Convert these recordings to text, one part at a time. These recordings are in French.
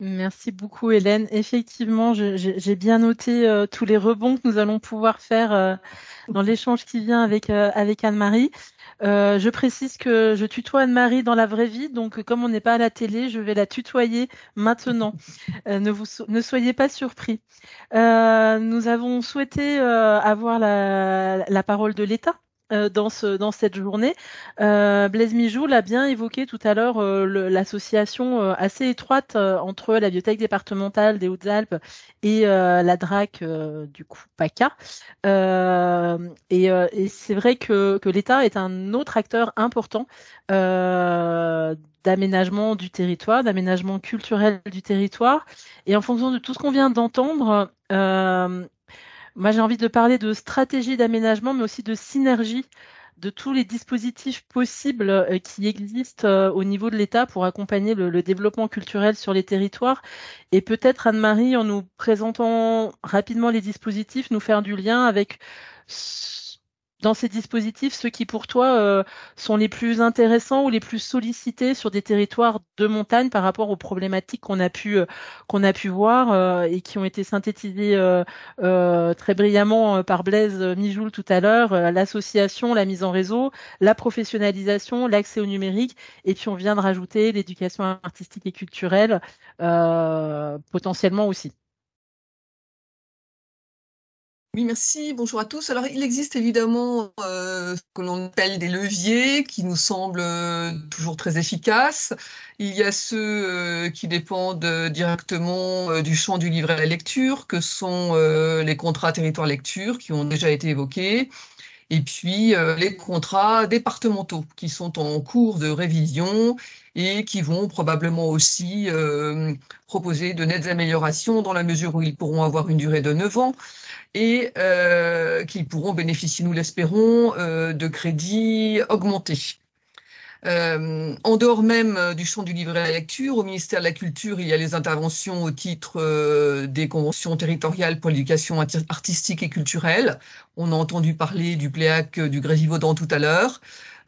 Merci beaucoup Hélène. Effectivement, j'ai bien noté euh, tous les rebonds que nous allons pouvoir faire euh, dans l'échange qui vient avec, euh, Anne-Marie. je précise que je tutoie Anne-Marie dans la vraie vie, donc comme on n'est pas à la télé, je vais la tutoyer maintenant. ne, soyez pas surpris. nous avons souhaité avoir la parole de l'État euh, dans, ce, dans cette journée. Euh, Blaise Mijoul l'a bien évoqué tout à l'heure, euh, l'association euh, assez étroite entre la bibliothèque départementale des Hautes-Alpes et la DRAC, du coup, PACA. et, et c'est vrai que, que l'État est un autre acteur important d'aménagement du territoire, d'aménagement culturel du territoire. Et en fonction de tout ce qu'on vient d'entendre, euh, moi, j'ai envie de parler de stratégie d'aménagement, mais aussi de synergie de tous les dispositifs possibles euh, qui existent euh, au niveau de l'État pour accompagner le, développement culturel sur les territoires. Et peut-être, Anne-Marie, en nous présentant rapidement les dispositifs, nous faire du lien avec dans ces dispositifs ceux qui pour toi euh, sont les plus intéressants ou les plus sollicités sur des territoires de montagne par rapport aux problématiques qu'on a pu euh, qu'on a pu voir euh, et qui ont été synthétisées très brillamment par Blaise Mijoul tout à l'heure l'association la mise en réseau la professionnalisation l'accès au numérique et puis on vient de rajouter l'éducation artistique et culturelle potentiellement aussi. Oui, merci. Bonjour à tous. Alors, il existe évidemment euh, ce que l'on appelle des leviers qui nous semblent euh, toujours très efficaces. Il y a ceux euh, qui dépendent directement du champ du livret à la lecture, que sont les contrats territoire lecture qui ont déjà été évoqués et puis euh, les contrats départementaux qui sont en cours de révision et qui vont probablement aussi euh, proposer de nettes améliorations dans la mesure où ils pourront avoir une durée de neuf ans et euh, qu'ils qui pourront bénéficier, nous l'espérons, de crédits augmentés. Euh, en dehors même euh, du champ du livret à lecture, au ministère de la Culture, il y a les interventions au titre euh, des conventions territoriales pour l'éducation artistique et culturelle. On a entendu parler du Pléac, du Grésivaudan tout à l'heure.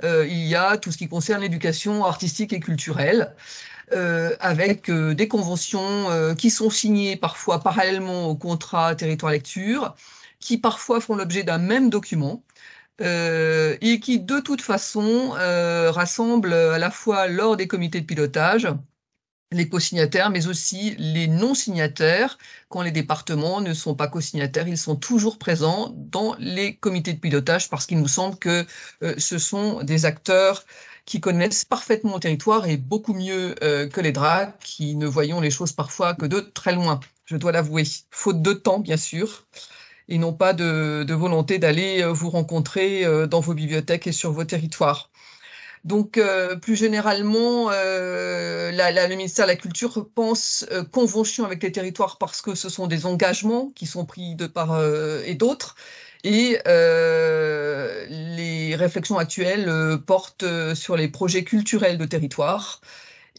il y a tout ce qui concerne l'éducation artistique et culturelle. avec des conventions qui sont signées parfois parallèlement au contrat territoire lecture, qui parfois font l'objet d'un même document. Euh, et qui de toute façon euh, rassemble à la fois lors des comités de pilotage les co-signataires, mais aussi les non-signataires. Quand les départements ne sont pas co-signataires, ils sont toujours présents dans les comités de pilotage parce qu'il nous semble que euh, ce sont des acteurs qui connaissent parfaitement le territoire et beaucoup mieux euh, que les DRAC, qui ne voyons les choses parfois que de très loin, je dois l'avouer, faute de temps, bien sûr et non pas de, volonté d'aller euh, vous rencontrer euh, dans vos bibliothèques et sur vos territoires. Donc, euh, plus généralement, le ministère de la Culture pense convention avec les territoires parce que ce sont des engagements qui sont pris de part et d'autre. Et les réflexions actuelles portent sur les projets culturels de territoire.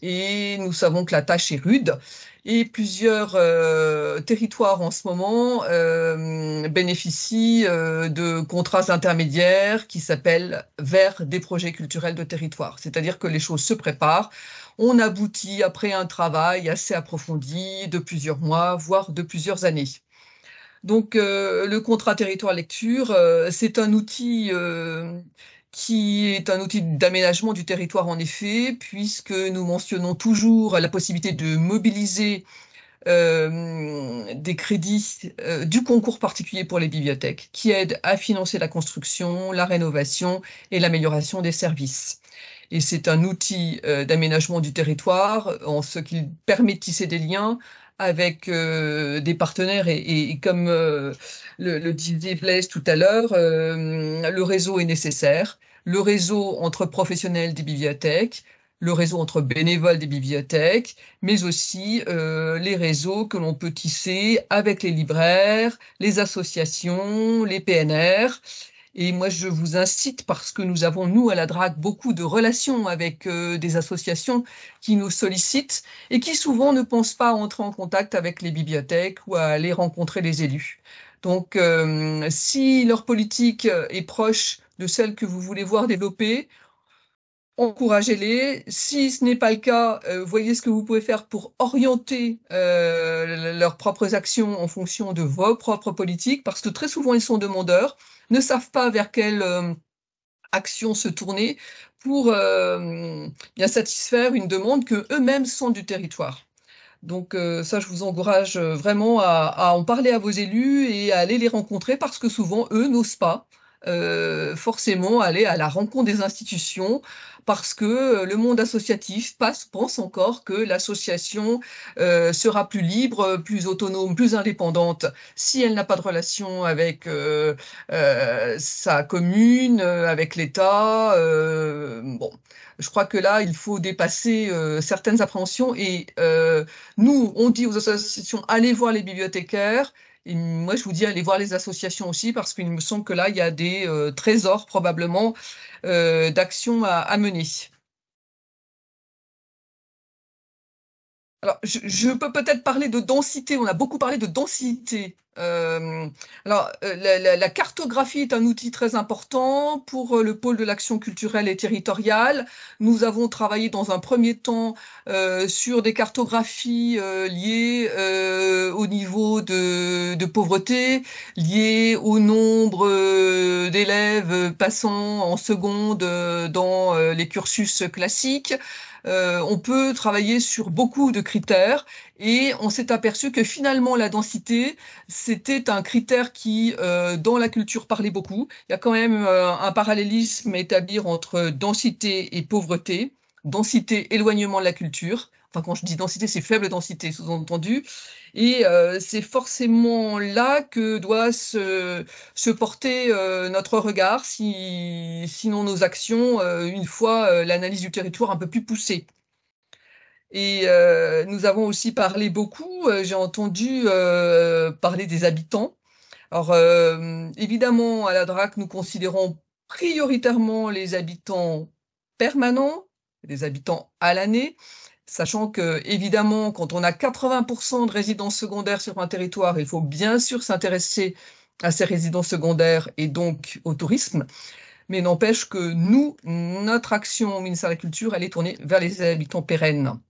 Et nous savons que la tâche est rude et plusieurs euh, territoires en ce moment euh, bénéficient euh, de contrats intermédiaires qui s'appellent vers des projets culturels de territoire. C'est-à-dire que les choses se préparent, on aboutit après un travail assez approfondi de plusieurs mois, voire de plusieurs années. Donc le contrat territoire lecture, c'est un outil qui est un outil d'aménagement du territoire en effet, puisque nous mentionnons toujours la possibilité de mobiliser euh, des crédits euh, du concours particulier pour les bibliothèques, qui aident à financer la construction, la rénovation et l'amélioration des services. Et c'est un outil euh, d'aménagement du territoire en ce qu'il tisser des liens avec euh, des partenaires et, comme euh, le, disait Blaise tout à l'heure, euh, le réseau est nécessaire. Le réseau entre professionnels des bibliothèques, le réseau entre bénévoles des bibliothèques, mais aussi les réseaux que l'on peut tisser avec les libraires, les associations, les PNR. Et moi, je vous incite parce que nous avons, nous, à la DRAC, beaucoup de relations avec euh, des associations qui nous sollicitent et qui souvent ne pensent pas à entrer en contact avec les bibliothèques ou à aller rencontrer les élus. Donc, euh, si leur politique est proche de celle que vous voulez voir développer, encouragez-les. Si ce n'est pas le cas, euh, voyez ce que vous pouvez faire pour orienter euh, leurs propres actions en fonction de vos propres politiques, parce que très souvent ils sont demandeurs, ne savent pas vers quelle euh, action se tourner pour euh, bien satisfaire une demande que eux-mêmes sont du territoire. Donc ça, je vous encourage vraiment à, à, en parler à vos élus et à aller les rencontrer parce que souvent, eux n'osent pas euh, forcément aller à la rencontre des institutions parce que euh, le monde associatif pense encore que l'association euh, sera plus libre, plus autonome, plus indépendante si elle n'a pas de relation avec sa commune, avec l'État. bon, je crois que là, il faut dépasser certaines appréhensions et nous, on dit aux associations, allez voir les bibliothécaires et moi, je vous dis, allez voir les associations aussi, parce qu'il me semble que là, il y a des euh, trésors probablement euh, d'actions à, mener. Alors, je peux peut-être parler de densité. On a beaucoup parlé de densité euh, alors, euh, la, cartographie est un outil très important pour euh, le pôle de l'action culturelle et territoriale. Nous avons travaillé dans un premier temps sur des cartographies liées au niveau de, pauvreté, liées au nombre d'élèves passant en seconde dans les cursus classiques. on peut travailler sur beaucoup de critères et on s'est aperçu que finalement, la densité, c'était un critère qui, euh, dans la culture, parlait beaucoup. Il y a quand même euh, un parallélisme à établir entre densité et pauvreté, densité, éloignement de la culture. Enfin, quand je dis densité, c'est faible densité, sous-entendu. Et euh, c'est forcément là que doit se, porter notre regard, sinon nos actions, une fois l'analyse du territoire un peu plus poussée. Et euh, nous avons aussi parlé beaucoup, euh, j'ai entendu euh, parler des habitants. Alors évidemment, à la DRAC, nous considérons prioritairement les habitants permanents, les habitants à l'année, sachant que évidemment quand on a 80% de résidences secondaires sur un territoire, il faut bien sûr s'intéresser à ces résidences secondaires et donc au tourisme. Mais n'empêche que nous, notre action au ministère de la Culture, elle est tournée vers les habitants pérennes.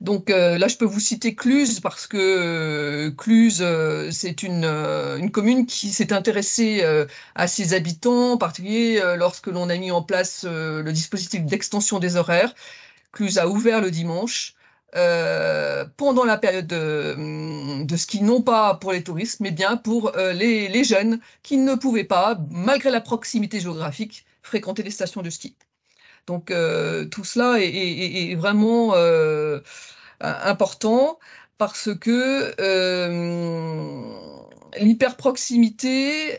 Donc euh, là, je peux vous citer Cluse parce que euh, Cluse, euh, c'est une, commune qui s'est intéressée à ses habitants, en particulier lorsque l'on a mis en place le dispositif d'extension des horaires. Cluse a ouvert le dimanche. pendant la période hum, de, ski, non pas pour les touristes, mais bien pour les, les jeunes qui ne pouvaient pas, malgré la proximité géographique, fréquenter les stations de ski. Donc euh, tout cela est, vraiment euh, important parce que euh, l'hyperproximité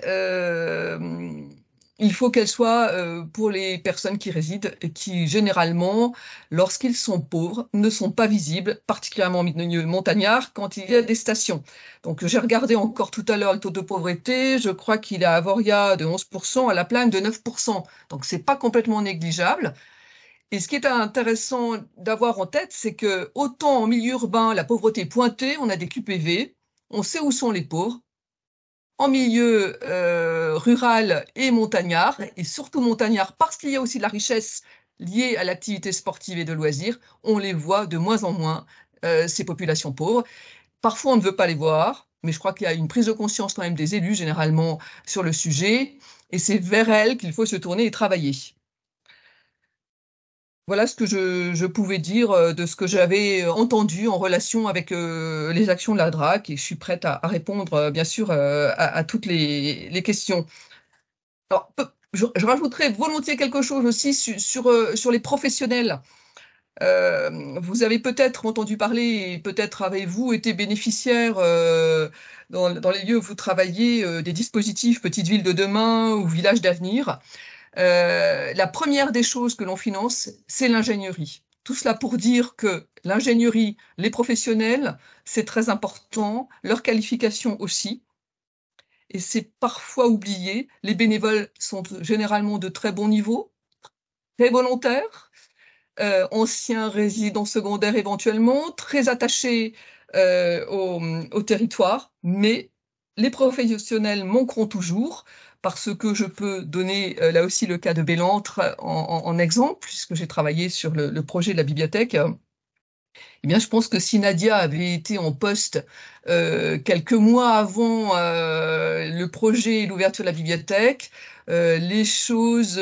il faut qu'elle soit euh, pour les personnes qui résident et qui, généralement, lorsqu'ils sont pauvres, ne sont pas visibles, particulièrement en milieu montagnard, quand il y a des stations. Donc, j'ai regardé encore tout à l'heure le taux de pauvreté. Je crois qu'il est à Avoria de 11%, à La Plagne de 9%. Donc, c'est pas complètement négligeable. Et ce qui est intéressant d'avoir en tête, c'est que autant en milieu urbain, la pauvreté est pointée, on a des QPV, on sait où sont les pauvres. En milieu euh, rurales et montagnards et surtout montagnards parce qu'il y a aussi de la richesse liée à l'activité sportive et de loisirs, on les voit de moins en moins, euh, ces populations pauvres. Parfois, on ne veut pas les voir, mais je crois qu'il y a une prise de conscience quand même des élus, généralement, sur le sujet, et c'est vers elles qu'il faut se tourner et travailler. Voilà ce que je, pouvais dire euh, de ce que j'avais euh, entendu en relation avec euh, les actions de la DRAC et je suis prête à, répondre bien sûr à, toutes les, questions. Alors, je, rajouterais rajouterai volontiers quelque chose aussi sur, les professionnels. vous avez peut-être entendu parler, peut-être avez-vous été bénéficiaire dans, les lieux où vous travaillez des dispositifs Petite Ville de demain ou Village d'avenir. Euh, la première des choses que l'on finance, c'est l'ingénierie. Tout cela pour dire que l'ingénierie, les professionnels, c'est très important, leur qualification aussi. Et c'est parfois oublié. Les bénévoles sont généralement de très bon niveau, très volontaires, euh, anciens résidents secondaires éventuellement, très attachés euh, au territoire, mais les professionnels manqueront toujours parce que je peux donner euh, là aussi le cas de Bélantre en, exemple, puisque j'ai travaillé sur le, projet de la bibliothèque eh bien, je pense que si Nadia avait été en poste euh, quelques mois avant euh, le projet et l'ouverture de la bibliothèque, euh, les choses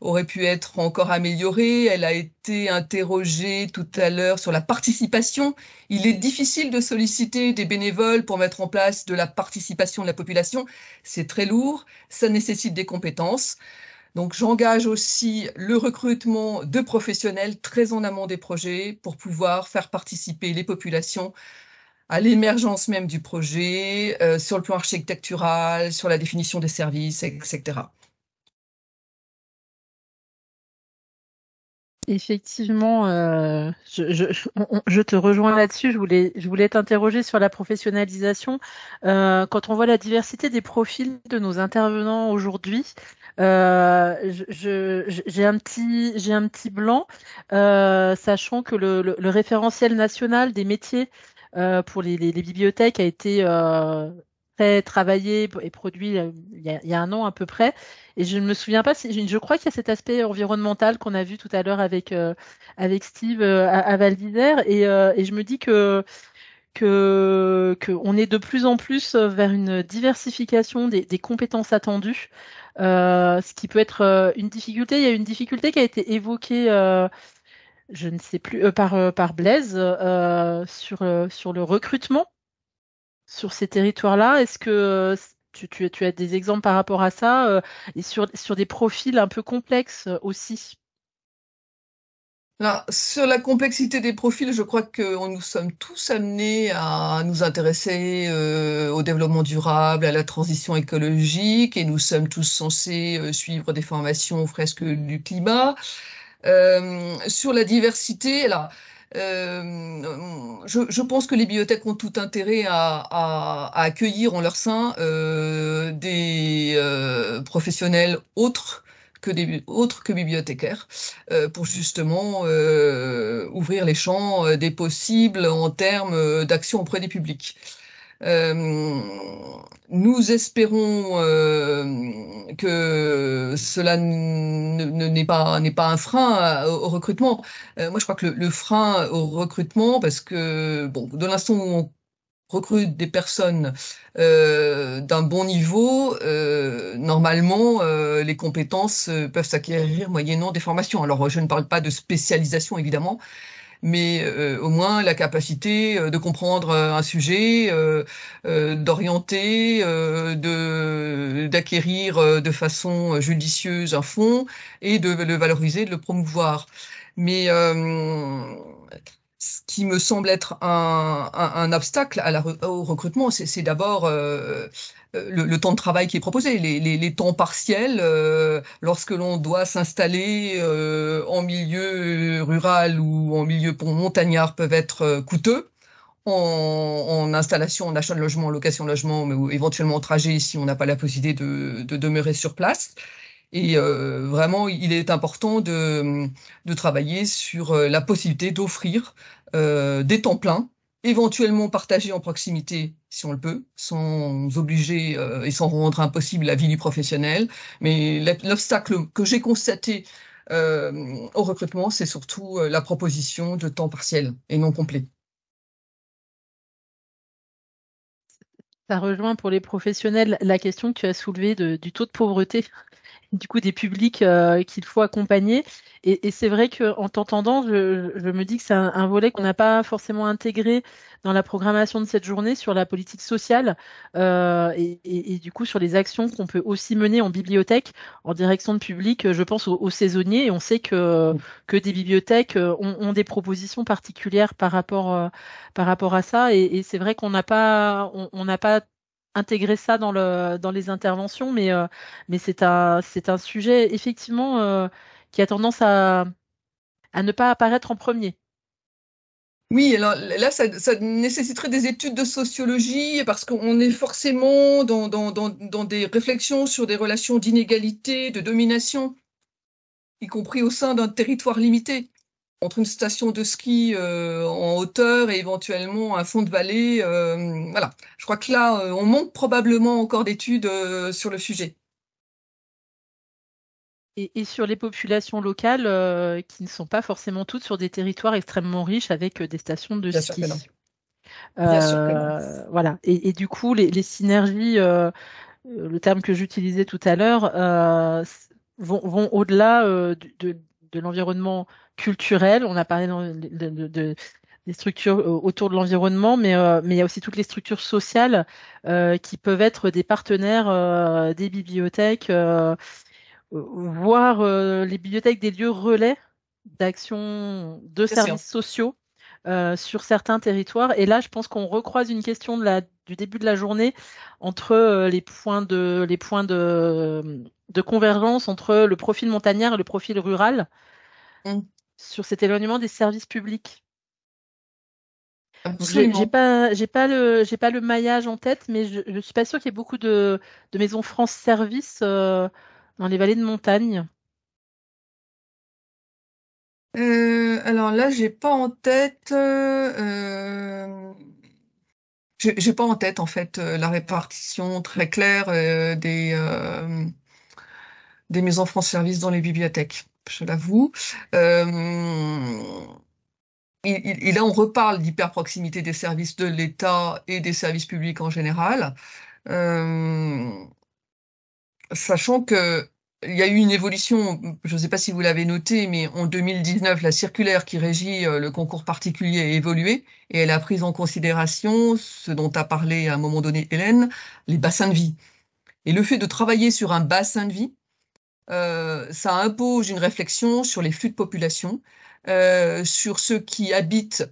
auraient pu être encore améliorées. Elle a été interrogée tout à l'heure sur la participation. Il est difficile de solliciter des bénévoles pour mettre en place de la participation de la population. C'est très lourd, ça nécessite des compétences. Donc j'engage aussi le recrutement de professionnels très en amont des projets pour pouvoir faire participer les populations à l'émergence même du projet, euh, sur le plan architectural, sur la définition des services, etc. Effectivement, euh, je, te rejoins là-dessus. Je voulais, je voulais t'interroger sur la professionnalisation. Euh, quand on voit la diversité des profils de nos intervenants aujourd'hui, euh, j'ai un petit, j'ai un petit blanc, sachant que le, référentiel national des métiers pour les bibliothèques a été travaillé et produit euh, il y, a, un an à peu près. Et je ne me souviens pas si je crois qu'il y a cet aspect environnemental qu'on a vu tout à l'heure avec euh, avec Steve euh, à, Val d'Isère et, je me dis que que qu'on est de plus en plus vers une diversification des, compétences attendues, ce qui peut être une difficulté. Il y a une difficulté qui a été évoquée je ne sais plus, par, par Blaise sur, sur le recrutement sur ces territoires-là Est-ce que euh, tu, as des exemples par rapport à ça euh, et sur, des profils un peu complexes euh, aussi sur la complexité des profils, je crois que nous sommes tous amenés à nous intéresser au développement durable, à la transition écologique, et nous sommes tous censés suivre des formations fresques du climat. sur la diversité, là... Euh, je, pense que les bibliothèques ont tout intérêt à, accueillir en leur sein euh, des euh, professionnels autres que autres que bibliothécaires pour justement ouvrir les champs des possibles en termes d'action auprès des publics. Euh, nous espérons euh, que cela n'est pas, pas un frein euh, au recrutement. moi, je crois que le, frein au recrutement, parce que bon, de l'instant où on recrute des personnes d'un bon niveau, normalement, les compétences peuvent s'acquérir moyennant des formations. Alors, je ne parle pas de spécialisation, évidemment, mais euh, au moins la capacité euh, de comprendre euh, un sujet, d'orienter, de d'acquérir de façon judicieuse un fonds et de le valoriser, de le promouvoir. Mais ce qui me semble être un, un, un obstacle à la, au recrutement, c'est d'abord euh, euh, le, le, temps de travail qui est proposé, les, les, les temps partiels, euh, lorsque l'on doit s'installer en milieu rural ou en milieu montagnard, peuvent être coûteux. En, en, installation, en achat de logement, en location de logement, mais ou éventuellement en trajet si on n'a pas la possibilité de, de demeurer sur place. Et euh, vraiment, il est important de, travailler sur euh, la possibilité d'offrir euh, des temps pleins, éventuellement partagés en proximité si on le peut, sans obliger et sans rendre impossible la vie du professionnel. Mais l'obstacle que j'ai constaté au recrutement, c'est surtout la proposition de temps partiel et non complet. Ça rejoint pour les professionnels la question que tu as soulevée du taux de pauvreté du coup des publics euh, qu'il faut accompagner. Et, et c'est vrai qu'en t'entendant, je, je, me dis que c'est un, volet qu'on n'a pas forcément intégré dans la programmation de cette journée sur la politique sociale euh, et, et, du coup sur les actions qu'on peut aussi mener en bibliothèque en direction de public. Je pense aux, saisonniers et on sait que que des bibliothèques euh, ont, ont des propositions particulières par rapport euh, par rapport à ça. Et, c'est vrai qu'on n'a pas on n'a pas intégrer ça dans le dans les interventions, mais euh, mais c'est un c'est un sujet effectivement euh, qui a tendance à à ne pas apparaître en premier. Oui, alors là, ça, nécessiterait des études de sociologie parce qu'on est forcément dans, dans, dans des réflexions sur des relations d'inégalité, de domination, y compris au sein d'un territoire limité entre une station de ski euh, en hauteur et éventuellement un fond de vallée. Euh, voilà, je crois que là, euh, on manque probablement encore d'études sur le sujet. Et, sur les populations locales qui ne sont pas forcément toutes sur des territoires extrêmement riches avec des stations de ski. Bien sûr Voilà. Et, du coup, les, synergies, le terme que j'utilisais tout à l'heure, vont, au-delà de l'environnement culturel, On a parlé de, des structures autour de l'environnement, mais euh, mais il y a aussi toutes les structures sociales euh, qui peuvent être des partenaires euh, des bibliothèques, voire les bibliothèques des lieux relais d'action, de services sociaux sur certains territoires. Et là, je pense qu'on recroise une question de la du début de la journée entre les points de les points de de convergence entre le profil montagnard et le profil rural. Mm sur cet éloignement des services publics. J'ai pas, pas le, maillage en tête, mais je, ne suis pas sûre qu'il y ait beaucoup de, maisons France Service euh, dans les vallées de montagne. Euh, alors là, j'ai pas en tête. Euh, j'ai pas en tête en fait la répartition très claire des des maisons France Service dans les bibliothèques je l'avoue. Et, euh, là, on reparle d'hyperproximité des services de l'État et des services publics en général, euh, sachant qu'il y a eu une évolution, je ne sais pas si vous l'avez noté, mais en 2019, la circulaire qui régit euh, le concours particulier a évolué et elle a pris en considération ce dont a parlé à un moment donné Hélène, les bassins de vie. Et le fait de travailler sur un bassin de vie, euh, ça impose une réflexion sur les flux de population, euh, sur ceux qui habitent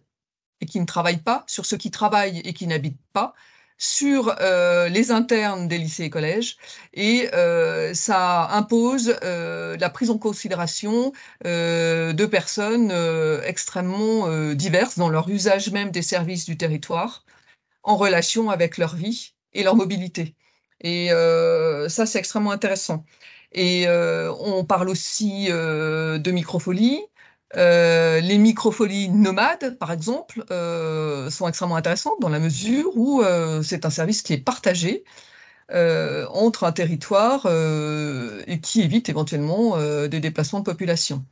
et qui ne travaillent pas, sur ceux qui travaillent et qui n'habitent pas, sur euh, les internes des lycées et collèges, et euh, ça impose euh, la prise en considération de personnes extrêmement diverses dans leur usage même des services du territoire, en relation avec leur vie et leur mobilité. Et ça, c'est extrêmement intéressant. Et euh, on parle aussi euh, de microfolies. Euh, les microfolies nomades, par exemple, sont extrêmement intéressantes dans la mesure où c'est un service qui est partagé entre un territoire et qui évite éventuellement des déplacements de population.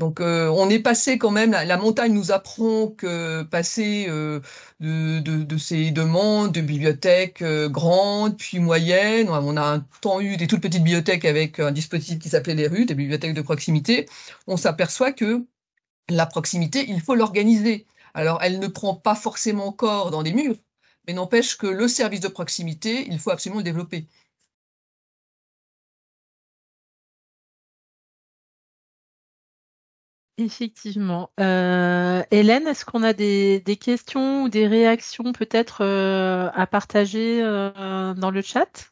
Donc euh, on est passé quand même, la, montagne nous apprend que passer euh, de, ces demandes de bibliothèques euh, grandes puis moyennes, on a un temps eu des toutes petites bibliothèques avec un dispositif qui s'appelait les rues, des bibliothèques de proximité, on s'aperçoit que la proximité, il faut l'organiser. Alors elle ne prend pas forcément corps dans des murs, mais n'empêche que le service de proximité, il faut absolument le développer. Effectivement. Euh, Hélène, est-ce qu'on a des, questions ou des réactions peut-être euh, à partager euh, dans le chat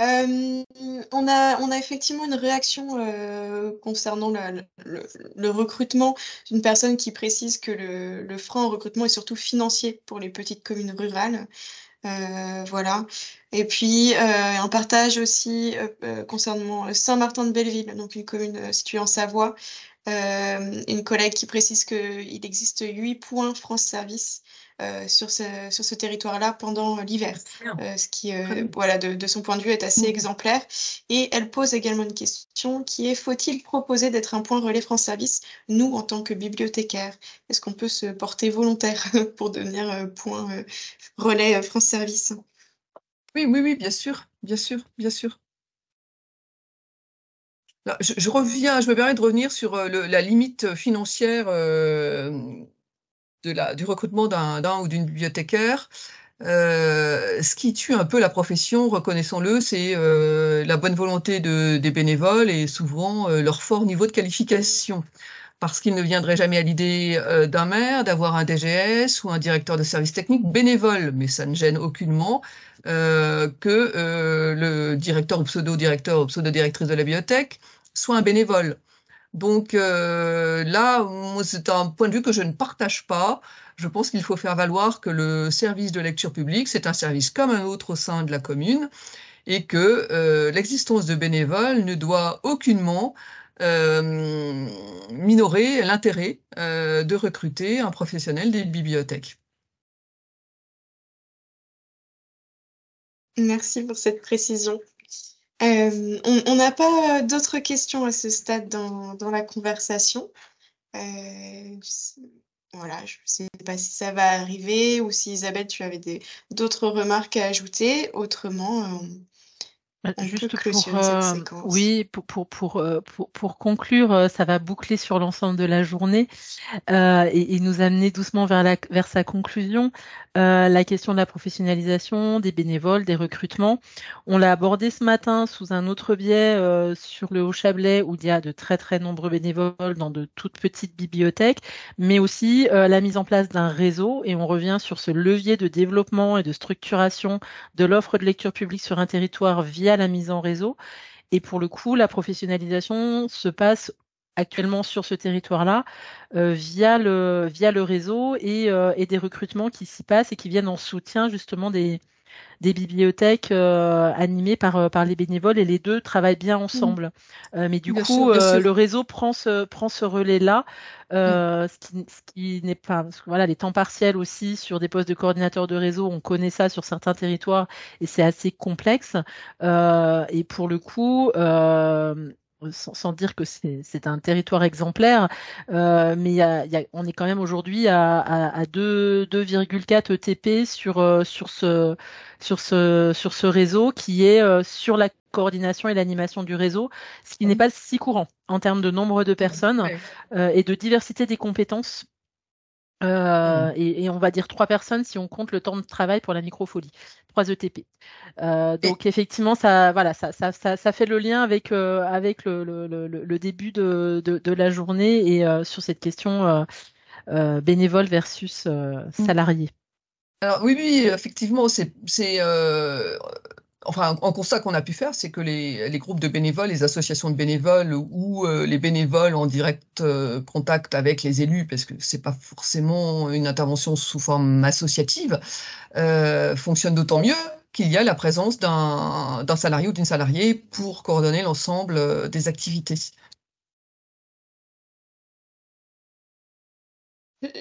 on, a, on a effectivement une réaction concernant le, recrutement d'une personne qui précise que le, frein au recrutement est surtout financier pour les petites communes rurales. voilà. Et puis un partage aussi concernant Saint-Martin de Belleville, donc une commune située en Savoie, euh, une collègue qui précise qu'il existe huit points France Service euh, sur ce, sur ce territoire-là pendant l'hiver, euh, ce qui, voilà, de, son point de vue, est assez mm. exemplaire. Et elle pose également une question qui est faut-il proposer d'être un point relais France Service, nous, en tant que bibliothécaires Est-ce qu'on peut se porter volontaire pour devenir point relais France Service oui, oui, oui, bien sûr, bien sûr, bien sûr. Je, je me permets de revenir sur euh, la limite financière euh, du recrutement d'un ou d'une bibliothécaire. Euh, ce qui tue un peu la profession, reconnaissons-le, c'est la bonne volonté des bénévoles et souvent leur fort niveau de qualification. Parce qu'il ne viendrait jamais à l'idée d'un maire d'avoir un DGS ou un directeur de service technique bénévole, mais ça ne gêne aucunement que le directeur ou pseudo-directeur ou pseudo-directrice de la bibliothèque soit un bénévole. Donc euh, là, c'est un point de vue que je ne partage pas. Je pense qu'il faut faire valoir que le service de lecture publique, c'est un service comme un autre au sein de la commune et que euh, l'existence de bénévoles ne doit aucunement euh, minorer l'intérêt de recruter un professionnel des bibliothèques. Merci pour cette précision. Euh, on n'a pas d'autres questions à ce stade dans, la conversation. Euh, voilà, je ne sais pas si ça va arriver ou si Isabelle, tu avais d'autres remarques à ajouter. Autrement, euh, bah, juste pour, euh, oui, pour, pour, euh, conclure, euh, ça va boucler sur l'ensemble de la journée et, nous amener doucement vers, la, vers sa conclusion. la question de la professionnalisation, des bénévoles, des recrutements. On l'a abordé ce matin sous un autre biais sur le Haut-Chablais où il y a de très très nombreux bénévoles dans de toutes petites bibliothèques, mais aussi la mise en place d'un réseau et on revient sur ce levier de développement et de structuration de l'offre de lecture publique sur un territoire via la mise en réseau. Et pour le coup, la professionnalisation se passe actuellement sur ce territoire-là euh, via le via le réseau et, euh, et des recrutements qui s'y passent et qui viennent en soutien justement des des bibliothèques euh, animées par euh, par les bénévoles et les deux travaillent bien mhm. ensemble. Euh, mais du coup, le réseau prend ce prend ce relais là, mhm. ce qui, qui n'est pas voilà les temps partiels aussi sur des postes de coordinateurs de réseau, on connaît ça sur certains territoires et c'est assez complexe. et pour le coup sans, dire que c'est un territoire exemplaire, euh, mais on est quand même aujourd'hui à, à, 2,4 ETP euh, sur, ce, réseau qui est euh, sur la coordination et l'animation du réseau, ce qui n'est pas si courant en termes de nombre de personnes et de diversité des compétences euh, mm. et, on va dire trois personnes si on compte le temps de travail pour la microfolie, trois ETP. Euh, donc effectivement, ça, voilà, ça, ça, ça, ça fait le lien avec euh, avec le, le, le, début de, de, de, la journée et euh, sur cette question bénévole versus mm. salarié. Alors oui, oui, effectivement, c'est enfin, un constat qu'on a pu faire, c'est que les, groupes de bénévoles, les associations de bénévoles ou euh, les bénévoles en direct euh, contact avec les élus, parce que ce n'est pas forcément une intervention sous forme associative, euh, fonctionnent d'autant mieux qu'il y a la présence d'un salarié ou d'une salariée pour coordonner l'ensemble euh, des activités.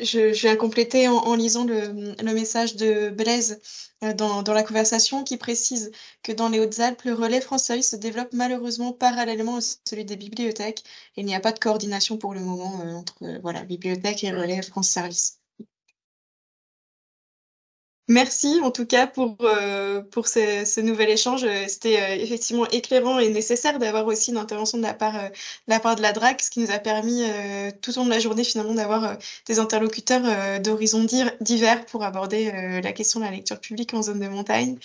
je, viens compléter en, lisant le, message de Blaise euh, dans, la conversation qui précise que dans les Hautes-Alpes, le relais France Service se développe malheureusement parallèlement à celui des bibliothèques. et Il n'y a pas de coordination pour le moment euh, entre euh, voilà, bibliothèque et relais France Service. Merci en tout cas pour, euh, pour ce, nouvel échange. C'était euh, effectivement éclairant et nécessaire d'avoir aussi une intervention de la part, euh, de, la part de la DRAC, ce qui nous a permis tout au long de la journée finalement d'avoir des interlocuteurs d'horizons divers pour aborder la question de la lecture publique en zone de montagne.